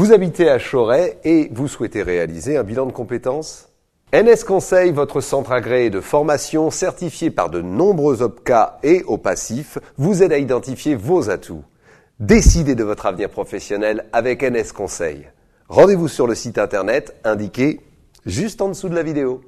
Vous habitez à Choret et vous souhaitez réaliser un bilan de compétences NS Conseil, votre centre agréé de formation certifié par de nombreux OPCA et au passif, vous aide à identifier vos atouts. Décidez de votre avenir professionnel avec NS Conseil. Rendez-vous sur le site internet indiqué juste en dessous de la vidéo.